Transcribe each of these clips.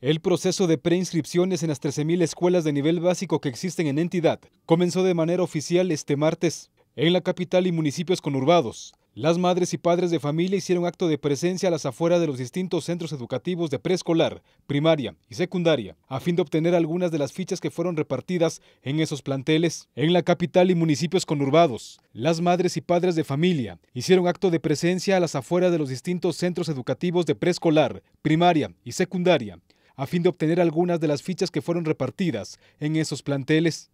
El proceso de preinscripciones en las 13.000 escuelas de nivel básico que existen en entidad comenzó de manera oficial este martes en la capital y municipios conurbados. Las madres y padres de familia hicieron acto de presencia a las afueras de los distintos centros educativos de preescolar, primaria y secundaria, a fin de obtener algunas de las fichas que fueron repartidas en esos planteles. En la capital y municipios conurbados, las madres y padres de familia hicieron acto de presencia a las afueras de los distintos centros educativos de preescolar, primaria y secundaria, a fin de obtener algunas de las fichas que fueron repartidas en esos planteles.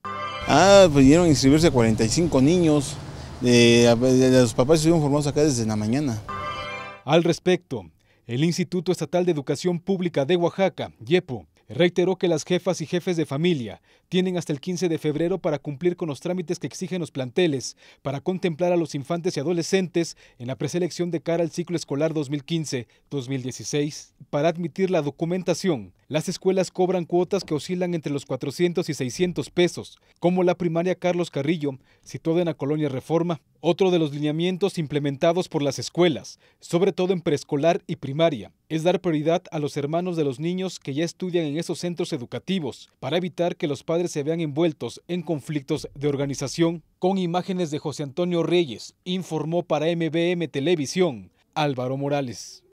Ah, pudieron inscribirse 45 niños, De los papás estuvieron formados acá desde la mañana. Al respecto, el Instituto Estatal de Educación Pública de Oaxaca, YEPO, Reiteró que las jefas y jefes de familia tienen hasta el 15 de febrero para cumplir con los trámites que exigen los planteles para contemplar a los infantes y adolescentes en la preselección de cara al ciclo escolar 2015-2016. Para admitir la documentación, las escuelas cobran cuotas que oscilan entre los 400 y 600 pesos, como la primaria Carlos Carrillo, situada en la colonia Reforma. Otro de los lineamientos implementados por las escuelas, sobre todo en preescolar y primaria, es dar prioridad a los hermanos de los niños que ya estudian en esos centros educativos para evitar que los padres se vean envueltos en conflictos de organización. Con imágenes de José Antonio Reyes, informó para MBM Televisión Álvaro Morales.